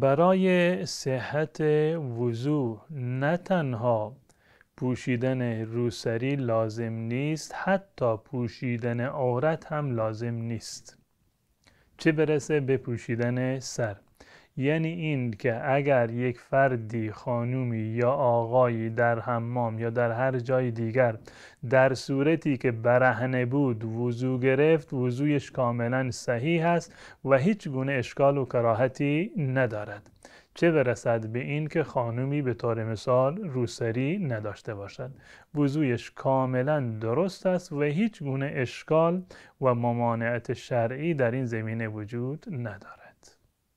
برای صحت وضوع نه تنها پوشیدن روسری لازم نیست حتی پوشیدن عورت هم لازم نیست چه برسه به پوشیدن سر یعنی این که اگر یک فردی خانومی یا آقایی در حمام یا در هر جای دیگر در صورتی که برهنه بود وضو گرفت وضویش کاملا صحیح است و هیچ گونه اشکال و کراهتی ندارد چه برسد به این که خانومی به طور مثال روسری نداشته باشد وضویش کاملا درست است و هیچ گونه اشکال و ممانعت شرعی در این زمینه وجود ندارد